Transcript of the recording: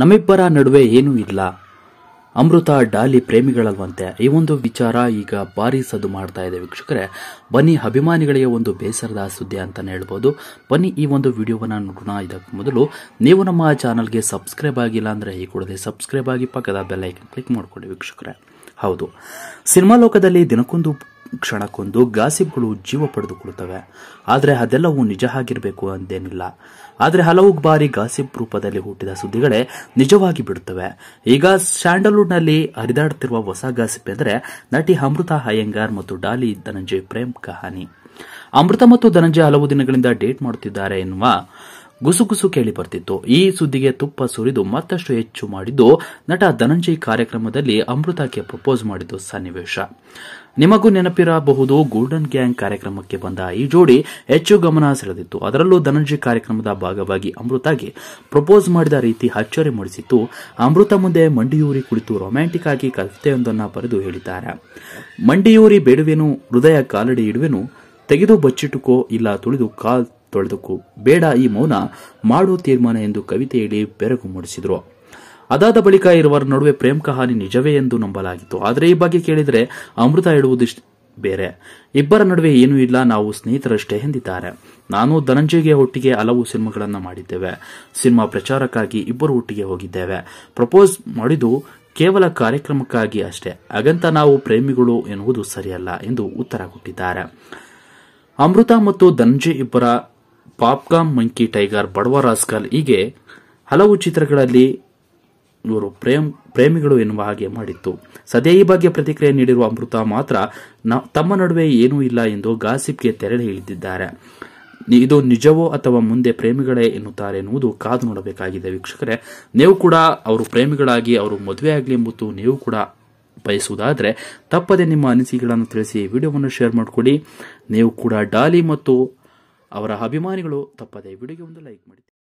ನಮ್ಮಿಬ್ಬರ ನಡುವೆ ಏನೂ ಇಲ್ಲ ಅಮೃತ ಡಾಲಿ ಪ್ರೇಮಿಗಳಲ್ವಂತೆ ಈ ಒಂದು ವಿಚಾರ ಈಗ ಭಾರಿ ಸದ್ದು ಮಾಡ್ತಾ ಇದೆ ವೀಕ್ಷಕರೇ ಬನ್ನಿ ಅಭಿಮಾನಿಗಳಿಗೆ ಒಂದು ಬೇಸರದ ಸುದ್ದಿ ಅಂತಲೇ ಹೇಳ್ಬೋದು ಬನ್ನಿ ಈ ಒಂದು ವಿಡಿಯೋವನ್ನು ನೋಡೋಣ ಇದಕ್ಕೆ ಮೊದಲು ನೀವು ನಮ್ಮ ಚಾನಲ್ಗೆ ಸಬ್ಸ್ಕ್ರೈಬ್ ಆಗಿಲ್ಲ ಅಂದರೆ ಈ ಕೂಡಲೇ ಸಬ್ಸ್ಕ್ರೈಬ್ ಆಗಿ ಪಕ್ಕದ ಬೆಲ್ಲೈಕನ್ ಕ್ಲಿಕ್ ಮಾಡಿಕೊಡಿ ವೀಕ್ಷಕರೇ ಹೌದು ಸಿನಿಮಾ ಲೋಕದಲ್ಲಿ ದಿನಕ್ಕೊಂದು ಕ್ಷಣಕ್ಕೊಂದು ಗಾಸಿಪ್ಗಳು ಜೀವ ಪಡೆದುಕೊಳ್ಳುತ್ತವೆ ಆದರೆ ಅದೆಲ್ಲವೂ ನಿಜ ಆಗಿರಬೇಕು ಅಂತೇನಿಲ್ಲ ಆದರೆ ಹಲವು ಬಾರಿ ಗಾಸಿಪ್ ರೂಪದಲ್ಲಿ ಹುಟ್ಟಿದ ಸುದ್ದಿಗಳೇ ನಿಜವಾಗಿ ಬಿಡುತ್ತವೆ ಈಗ ಸ್ಯಾಂಡಲ್ವುಡ್ನಲ್ಲಿ ಹರಿದಾಡುತ್ತಿರುವ ಹೊಸ ಗಾಸಿಪ್ ಎಂದರೆ ನಟಿ ಅಮೃತ ಅಯ್ಯಂಗಾರ್ ಮತ್ತು ಡಾಲಿ ಧನಂಜಯ್ ಪ್ರೇಮ್ ಕಹಾನಿ ಅಮೃತ ಮತ್ತು ಧನಂಜಯ್ ಹಲವು ದಿನಗಳಿಂದ ಡೇಟ್ ಮಾಡುತ್ತಿದ್ದಾರೆ ಎನ್ನುವ ಗುಸುಗುಸು ಕೇಳಿ ಬರ್ತಿತ್ತು ಈ ಸುದ್ದಿಗೆ ತುಪ್ಪ ಸುರಿದು ಮತ್ತಷ್ಟು ಹೆಚ್ಚು ಮಾಡಿದ್ದು ನಟ ಧನಂಜಯ್ ಕಾರ್ಯಕ್ರಮದಲ್ಲಿ ಅಮೃತಾಕ್ಕೆ ಪ್ರಪೋಸ್ ಮಾಡಿದ್ದು ಸನ್ನಿವೇಶ ನಿಮಗೂ ನೆನಪಿರಬಹುದು ಗೋಲ್ಡನ್ ಗ್ಯಾಂಗ್ ಕಾರ್ಯಕ್ರಮಕ್ಕೆ ಬಂದ ಈ ಜೋಡಿ ಹೆಚ್ಚು ಗಮನ ಸೆಳೆದಿತ್ತು ಅದರಲ್ಲೂ ಧನಂಜಯ್ ಕಾರ್ಯಕ್ರಮದ ಭಾಗವಾಗಿ ಅಮೃತಾಗೆ ಪ್ರಪೋಸ್ ಮಾಡಿದ ರೀತಿ ಅಚ್ಚರಿ ಮೂಡಿಸಿತ್ತು ಅಮೃತ ಮುಂದೆ ಮಂಡಿಯೂರಿ ಕುಳಿತು ರೊಮ್ಯಾಂಟಿಕ್ ಆಗಿ ಕವಿತೆಯೊಂದನ್ನು ಬರೆದು ಹೇಳಿದ್ದಾರೆ ಮಂಡಿಯೂರಿ ಬೇಡುವೆನು ಹೃದಯ ಕಾಲಡಿ ಇಡುವೆನು ತೆಗೆದು ಬಚ್ಚಿಟ್ಟುಕೋ ಇಲ್ಲ ತುಳಿದು ಕಾಲ್ ತೊಳೆದುಕು ಬೇಡ ಈ ಮೌನ ಮಾಡೋ ತೀರ್ಮಾನ ಎಂದು ಕವಿತೆ ಹೇಳಿ ಬೆರಗು ಮೂಡಿಸಿದ್ರು ಅದಾದ ಬಳಿಕ ಇರುವರ ನಡುವೆ ಪ್ರೇಮ್ ಕಹಾನಿ ನಿಜವೇ ಎಂದು ನಂಬಲಾಗಿತ್ತು ಆದರೆ ಈ ಬಗ್ಗೆ ಕೇಳಿದರೆ ಅಮೃತ ಹೇಳುವುದಿಷ್ಟು ಬೇರೆ ಇಬ್ಬರ ನಡುವೆ ಏನೂ ಇಲ್ಲ ನಾವು ಸ್ನೇಹಿತರಷ್ಟೇ ಎಂದಿದ್ದಾರೆ ನಾನು ಧನಂಜಯ್ಗೆ ಒಟ್ಟಿಗೆ ಹಲವು ಸಿನಿಮಾಗಳನ್ನು ಮಾಡಿದ್ದೇವೆ ಸಿನಿಮಾ ಪ್ರಚಾರಕ್ಕಾಗಿ ಇಬ್ಬರು ಒಟ್ಟಿಗೆ ಹೋಗಿದ್ದೇವೆ ಪ್ರಪೋಸ್ ಮಾಡಿದ್ದು ಕೇವಲ ಕಾರ್ಯಕ್ರಮಕ್ಕಾಗಿ ಅಷ್ಟೇ ಹಾಗಂತ ನಾವು ಪ್ರೇಮಿಗಳು ಎನ್ನುವುದು ಸರಿಯಲ್ಲ ಎಂದು ಉತ್ತರ ಕೊಟ್ಟಿದ್ದಾರೆ ಅಮೃತ ಮತ್ತು ಧನಂಜಯ್ ಇಬ್ಬರ popcorn monkey tiger Badava rascal ಹೀಗೆ ಹಲವು ಚಿತ್ರಗಳಲ್ಲಿ ಇವರು ಪ್ರೇಮ್ ಪ್ರೇಮಿಗಳು ಎನ್ನುವ ಹಾಗೆ ಮಾಡಿತ್ತು ಸದ್ಯ ಈ ಬಗ್ಗೆ ಪ್ರತಿಕ್ರಿಯೆ ನೀಡಿರುವ ಅಮೃತ ಮಾತ್ರ ತಮ್ಮ ನಡುವೆ ಏನೂ ಇಲ್ಲ ಎಂದು ಗಾಸಿಪ್ಗೆ ತೆರಳಿ ಇಳಿದಿದ್ದಾರೆ ಇದು ನಿಜವೋ ಅಥವಾ ಮುಂದೆ ಪ್ರೇಮಿಗಳೇ ಎನ್ನುತ್ತಾರೆ ಎನ್ನುವುದು ಕಾದು ನೋಡಬೇಕಾಗಿದೆ ವೀಕ್ಷಕರೇ ನೀವು ಕೂಡ ಅವರು ಪ್ರೇಮಿಗಳಾಗಿ ಅವರು ಮದುವೆ ಆಗಲಿ ಎಂಬುದು ನೀವು ಕೂಡ ಬಯಸುವುದಾದರೆ ತಪ್ಪದೆ ನಿಮ್ಮ ಅನಿಸಿಕೆಗಳನ್ನು ತಿಳಿಸಿ ವಿಡಿಯೋವನ್ನು ಶೇರ್ ಮಾಡಿಕೊಡಿ ನೀವು ಕೂಡ ಡಾಲಿ ಮತ್ತು ಅವರ ಅಭಿಮಾನಿಗಳು ತಪ್ಪದೆ ವಿಡಿಯೋಗೆ ಒಂದು ಲೈಕ್ ಮಾಡಿ